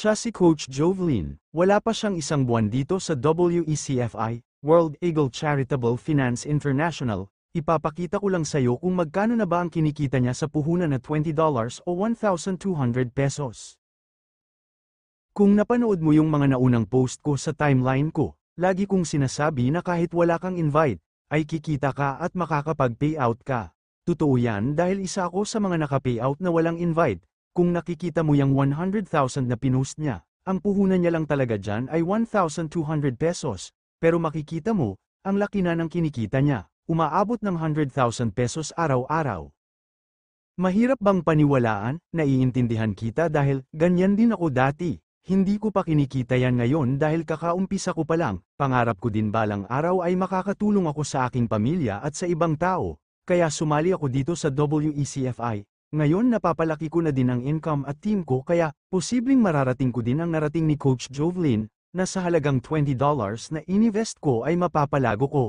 Siya si Coach Jovelin, wala pa siyang isang buwan dito sa WECFI, World Eagle Charitable Finance International, ipapakita ko lang sa'yo kung magkano na ba ang kinikita niya sa puhunan na $20 o 1,200 pesos. Kung napanood mo yung mga naunang post ko sa timeline ko, lagi kong sinasabi na kahit wala kang invite, ay kikita ka at makakapag-payout ka. Totoo yan dahil isa ako sa mga naka-payout na walang invite, kung nakikita mo yung 100,000 na pinost niya, ang puhunan niya lang talaga dyan ay 1,200 pesos, pero makikita mo, ang laki na ng kinikita niya, umaabot ng 100,000 pesos araw-araw. Mahirap bang paniwalaan, naiintindihan kita dahil ganyan din ako dati. Hindi ko pa kinikita yan ngayon dahil kakaumpisa ko pa lang, pangarap ko din balang araw ay makakatulong ako sa aking pamilya at sa ibang tao, kaya sumali ako dito sa WECFI, ngayon napapalaki ko na din ang income at team ko kaya, posibleng mararating ko din ang narating ni Coach Jovelin, na sa halagang $20 na ininvest ko ay mapapalago ko.